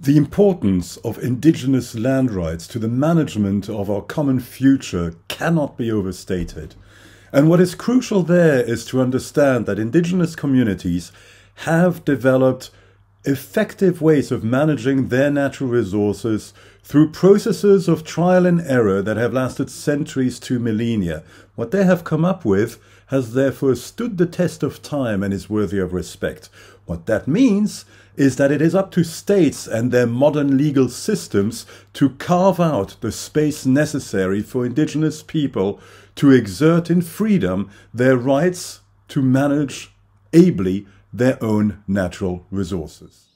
The importance of indigenous land rights to the management of our common future cannot be overstated. And what is crucial there is to understand that indigenous communities have developed effective ways of managing their natural resources through processes of trial and error that have lasted centuries to millennia. What they have come up with has therefore stood the test of time and is worthy of respect. What that means is that it is up to states and their modern legal systems to carve out the space necessary for indigenous people to exert in freedom their rights to manage ably their own natural resources.